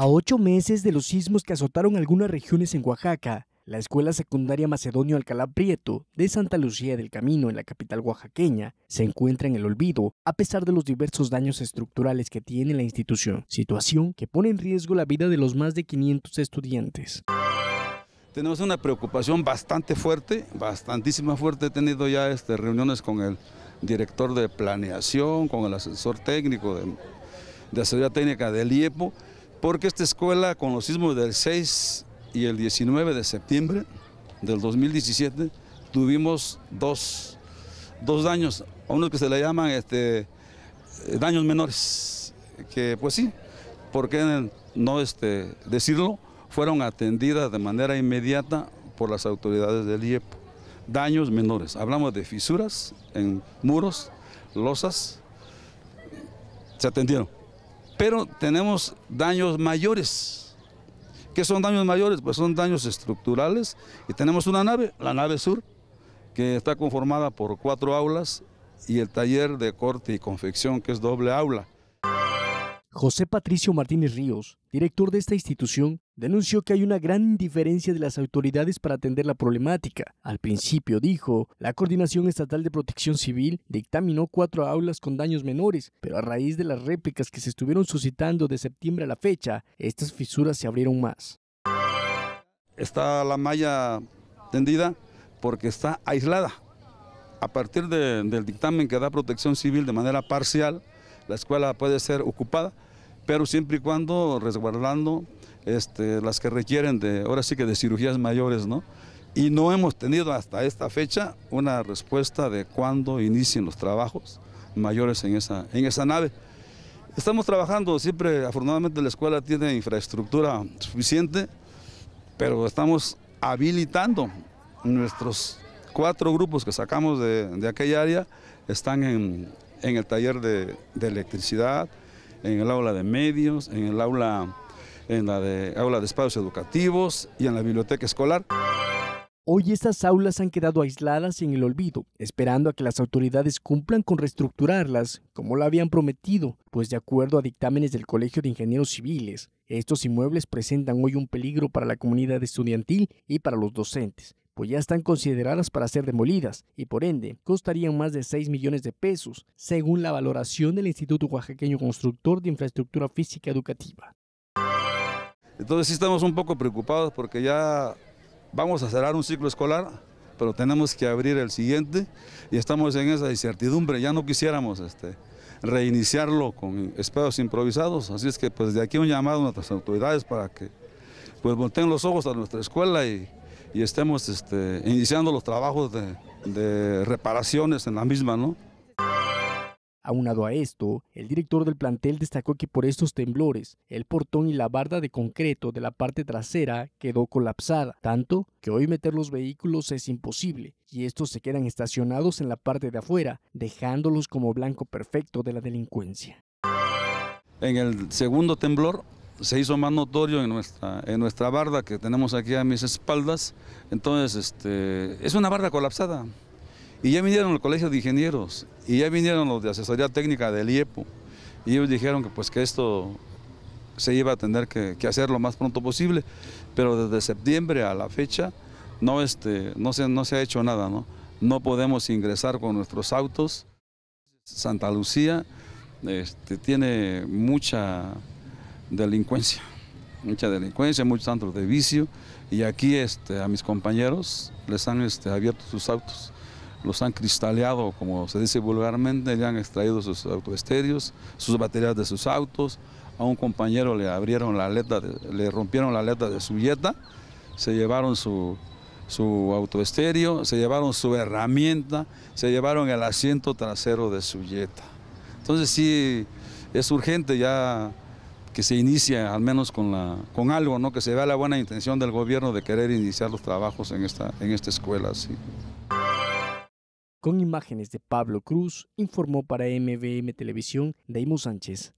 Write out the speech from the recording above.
A ocho meses de los sismos que azotaron algunas regiones en Oaxaca, la Escuela Secundaria Macedonio Alcalá Prieto de Santa Lucía del Camino, en la capital oaxaqueña, se encuentra en el olvido a pesar de los diversos daños estructurales que tiene la institución, situación que pone en riesgo la vida de los más de 500 estudiantes. Tenemos una preocupación bastante fuerte, bastantísima fuerte. He tenido ya este, reuniones con el director de planeación, con el asesor técnico de, asesoría técnica del IEPO, porque esta escuela con los sismos del 6 y el 19 de septiembre del 2017 tuvimos dos, daños, a unos que se le llaman este, eh, daños menores, que pues sí, ¿por qué no este, decirlo? Fueron atendidas de manera inmediata por las autoridades del IEP. Daños menores, hablamos de fisuras en muros, losas, se atendieron pero tenemos daños mayores. ¿Qué son daños mayores? Pues son daños estructurales y tenemos una nave, la nave sur, que está conformada por cuatro aulas y el taller de corte y confección que es doble aula. José Patricio Martínez Ríos, director de esta institución, denunció que hay una gran indiferencia de las autoridades para atender la problemática. Al principio, dijo, la Coordinación Estatal de Protección Civil dictaminó cuatro aulas con daños menores, pero a raíz de las réplicas que se estuvieron suscitando de septiembre a la fecha, estas fisuras se abrieron más. Está la malla tendida porque está aislada. A partir del dictamen que da Protección Civil de manera parcial, la escuela puede ser ocupada pero siempre y cuando resguardando este, las que requieren de, ahora sí que de cirugías mayores, ¿no? Y no hemos tenido hasta esta fecha una respuesta de cuándo inician los trabajos mayores en esa, en esa nave. Estamos trabajando, siempre afortunadamente la escuela tiene infraestructura suficiente, pero estamos habilitando nuestros cuatro grupos que sacamos de, aquella área, están en, el taller de electricidad, en el aula de medios, en el aula, en la de, aula de espacios educativos y en la biblioteca escolar. Hoy estas aulas han quedado aisladas y en el olvido, esperando a que las autoridades cumplan con reestructurarlas, como lo habían prometido, pues de acuerdo a dictámenes del Colegio de Ingenieros Civiles, estos inmuebles presentan hoy un peligro para la comunidad estudiantil y para los docentes, pues ya están consideradas para ser demolidas y por ende costarían más de 6 millones de pesos, según la valoración del Instituto Oaxaqueño Constructor de Infraestructura Física Educativa. Entonces sí estamos un poco preocupados porque ya vamos a cerrar un ciclo escolar, pero tenemos que abrir el siguiente y estamos en esa incertidumbre, ya no quisiéramos este, reiniciarlo con espacios improvisados, así es que pues de aquí un llamado a nuestras autoridades para que pues volteen los ojos a nuestra escuela y y estemos este, iniciando los trabajos de, reparaciones en la misma, ¿no? Aunado a esto, el director del plantel destacó que por estos temblores, el portón y la barda de concreto de la parte trasera quedó colapsada, tanto que hoy meter los vehículos es imposible, y estos se quedan estacionados en la parte de afuera, dejándolos como blanco perfecto de la delincuencia. En el segundo temblor se hizo más notorio en nuestra, en nuestra barda que tenemos aquí a mis espaldas. Entonces, este, es una barda colapsada. Y ya vinieron el Colegio de Ingenieros, y ya vinieron los de asesoría técnica del IEPO. Y ellos dijeron que pues que esto se iba a tener que, hacer lo más pronto posible, pero desde septiembre a la fecha no, este, no, se, no se ha hecho nada, ¿no? No podemos ingresar con nuestros autos. Santa Lucía este, tiene mucha delincuencia, mucha delincuencia, muchos centros de vicio. Y aquí este, a mis compañeros les han este, abierto sus autos, los han cristaleado, como se dice vulgarmente, le han extraído sus autoesterios, sus baterías de sus autos. A un compañero le abrieron la aleta, le rompieron la aleta de su yeta... se llevaron su, su autoestéreo, se llevaron su herramienta, se llevaron el asiento trasero de su yeta. Entonces sí, es urgente ya que se inicie al menos con, la, con algo, ¿no? que se vea la buena intención del gobierno de querer iniciar los trabajos en esta, en esta escuela. Con imágenes de Pablo Cruz, informó para MVM Televisión Daimo Sánchez.